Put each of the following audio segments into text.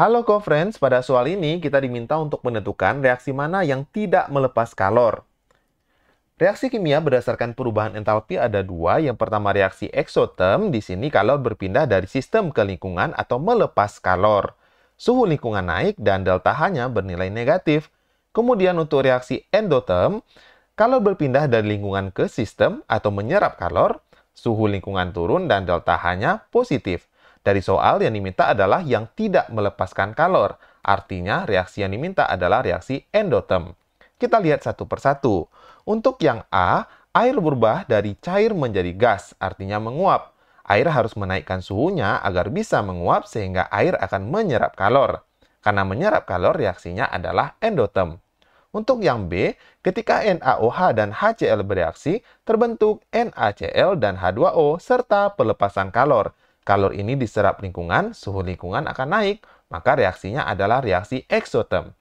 Halo co-friends, pada soal ini kita diminta untuk menentukan reaksi mana yang tidak melepas kalor. Reaksi kimia berdasarkan perubahan entalpi ada dua. Yang pertama reaksi eksoterm, di sini kalor berpindah dari sistem ke lingkungan atau melepas kalor. Suhu lingkungan naik dan delta H-nya bernilai negatif. Kemudian untuk reaksi endoterm, kalor berpindah dari lingkungan ke sistem atau menyerap kalor, suhu lingkungan turun dan delta H-nya positif. Dari soal yang diminta adalah yang tidak melepaskan kalor. Artinya reaksi yang diminta adalah reaksi endotem. Kita lihat satu persatu. Untuk yang A, air berubah dari cair menjadi gas, artinya menguap. Air harus menaikkan suhunya agar bisa menguap sehingga air akan menyerap kalor. Karena menyerap kalor reaksinya adalah endotem. Untuk yang B, ketika NaOH dan HCl bereaksi, terbentuk NaCl dan H2O serta pelepasan kalor. Kalor ini diserap lingkungan, suhu lingkungan akan naik, maka reaksinya adalah reaksi eksotem.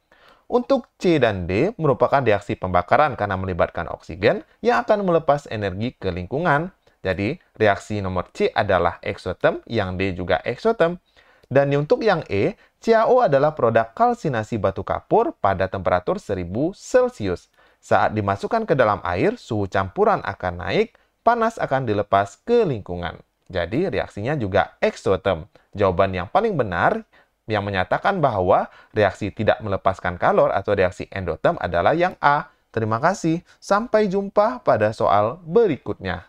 Untuk C dan D merupakan reaksi pembakaran karena melibatkan oksigen yang akan melepas energi ke lingkungan. Jadi, reaksi nomor C adalah eksotem, yang D juga eksotem. Dan untuk yang E, CaO adalah produk kalsinasi batu kapur pada temperatur 1000 Celcius. Saat dimasukkan ke dalam air, suhu campuran akan naik, panas akan dilepas ke lingkungan. Jadi reaksinya juga eksoterm. Jawaban yang paling benar yang menyatakan bahwa reaksi tidak melepaskan kalor atau reaksi endoterm adalah yang A. Terima kasih. Sampai jumpa pada soal berikutnya.